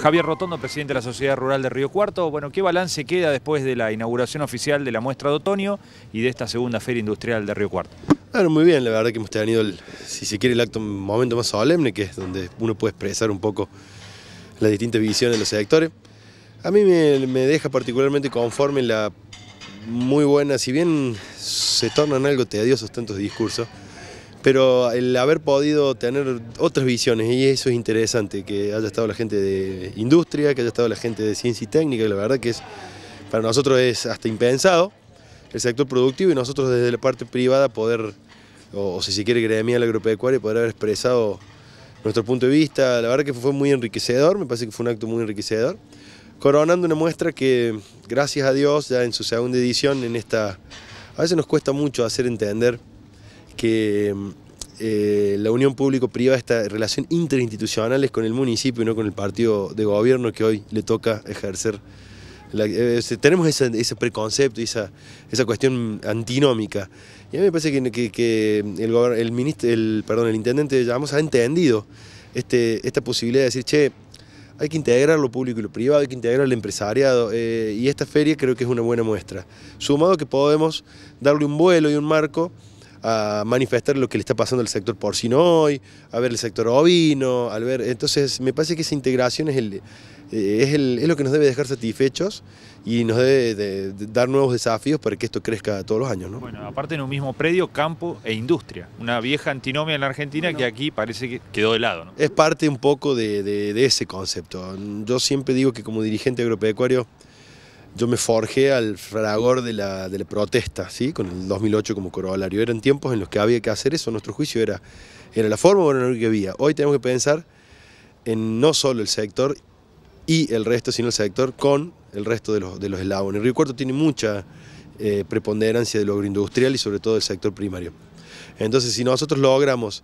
Javier Rotondo, presidente de la Sociedad Rural de Río Cuarto. Bueno, ¿qué balance queda después de la inauguración oficial de la muestra de otoño y de esta segunda feria industrial de Río Cuarto? Bueno, muy bien, la verdad que hemos tenido, el, si se quiere, el acto, un momento más solemne, que es donde uno puede expresar un poco las distintas visiones de los sectores. A mí me, me deja particularmente conforme la muy buena, si bien se tornan algo tediosos tantos discursos, pero el haber podido tener otras visiones, y eso es interesante, que haya estado la gente de industria, que haya estado la gente de ciencia y técnica, la verdad que es, para nosotros es hasta impensado el sector productivo y nosotros desde la parte privada poder, o, si se quiere Grupo agropecuario, agropecuaria, poder haber expresado nuestro punto de vista, la verdad que fue muy enriquecedor, me parece que fue un acto muy enriquecedor, coronando una muestra que, gracias a Dios, ya en su segunda edición, en esta... A veces nos cuesta mucho hacer entender que eh, la unión público-privada, esta relación interinstitucional es con el municipio y no con el partido de gobierno que hoy le toca ejercer. Eh, tenemos ese preconcepto y esa, esa cuestión antinómica. Y a mí me parece que, el, ministro, perdón, el intendente de ha entendido este, esta posibilidad de decir, che, hay que integrar lo público y lo privado, hay que integrar el empresariado eh, y esta feria creo que es una buena muestra. Sumado que podemos darle un vuelo y un marco a manifestar lo que le está pasando al sector porcino hoy, a ver el sector ovino, al ver. Entonces, me parece que esa integración es, el, eh, lo que nos debe dejar satisfechos y nos debe dar nuevos desafíos para que esto crezca todos los años. Bueno, aparte en un mismo predio, campo e industria. Una vieja antinomia en la Argentina que aquí parece que quedó de lado. Es parte un poco de ese concepto. Yo siempre digo que como dirigente agropecuario, yo me forjé al fragor de la, protesta, ¿sí? con el 2008 como corolario. Eran tiempos en los que había que hacer eso, nuestro juicio era, era la forma o era lo que había. Hoy tenemos que pensar en no solo el sector y el resto, sino el sector con el resto de los, de los eslabones. Río Cuarto tiene mucha eh, preponderancia preponderancia lo agroindustrial y sobre todo del sector primario. Entonces, si nosotros logramos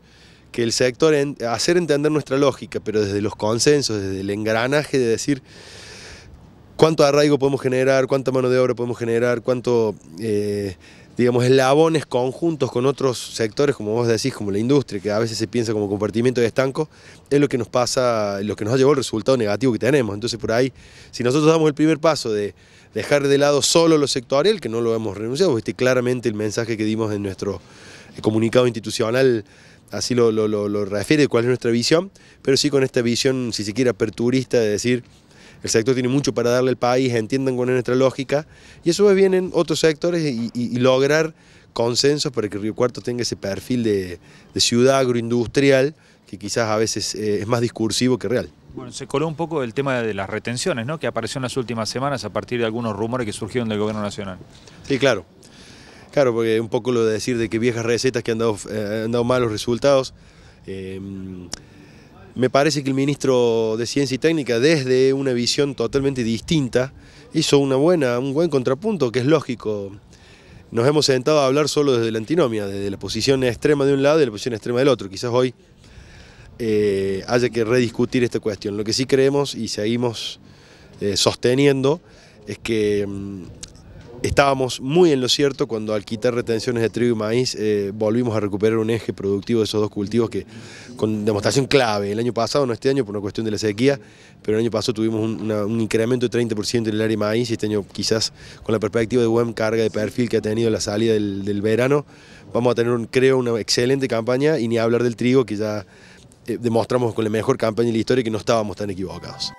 que el sector, hacer entender nuestra lógica, pero desde los consensos, desde el engranaje de decir cuánto arraigo podemos generar, cuánta mano de obra podemos generar, cuánto, eh, digamos, eslabones conjuntos con otros sectores, como vos decís, como la industria, que a veces se piensa como compartimiento de estanco, es lo que nos pasa, lo que nos ha llevado el resultado negativo que tenemos. Entonces, por ahí, si nosotros damos el primer paso de dejar de lado solo lo sectorial, que no lo hemos renunciado, este claramente el mensaje que dimos en nuestro eh, comunicado institucional así lo, lo refiere, cuál es nuestra visión, pero sí con esta visión, si se quiere, aperturista de decir el sector tiene mucho para darle al país, entiendan es nuestra lógica, y eso vienen otros sectores y, lograr consensos para que Río Cuarto tenga ese perfil de, ciudad agroindustrial que quizás a veces eh, es más discursivo que real. Bueno, se coló un poco el tema de las retenciones, ¿no? Que apareció en las últimas semanas a partir de algunos rumores que surgieron del gobierno nacional. Sí, claro. Claro, porque un poco lo de decir de que viejas recetas que han dado, eh, malos resultados. Eh, me parece que el ministro de Ciencia y Técnica, desde una visión totalmente distinta, hizo una buena, un buen contrapunto, que es lógico. Nos hemos sentado a hablar solo desde la antinomia, desde la posición extrema de un lado y la posición extrema del otro. Quizás hoy eh, haya que rediscutir esta cuestión. Lo que sí creemos y seguimos eh, sosteniendo es que mm, estábamos muy en lo cierto cuando al quitar retenciones de trigo y maíz eh, volvimos a recuperar un eje productivo de esos dos cultivos que con demostración clave el año pasado, no este año por una cuestión de la sequía, pero el año pasado tuvimos un, incremento de 30% en el área de maíz y este año quizás con la perspectiva de buen carga de perfil que ha tenido la salida del, verano, vamos a tener creo una excelente campaña y ni hablar del trigo que ya eh, demostramos con la mejor campaña de la historia que no estábamos tan equivocados.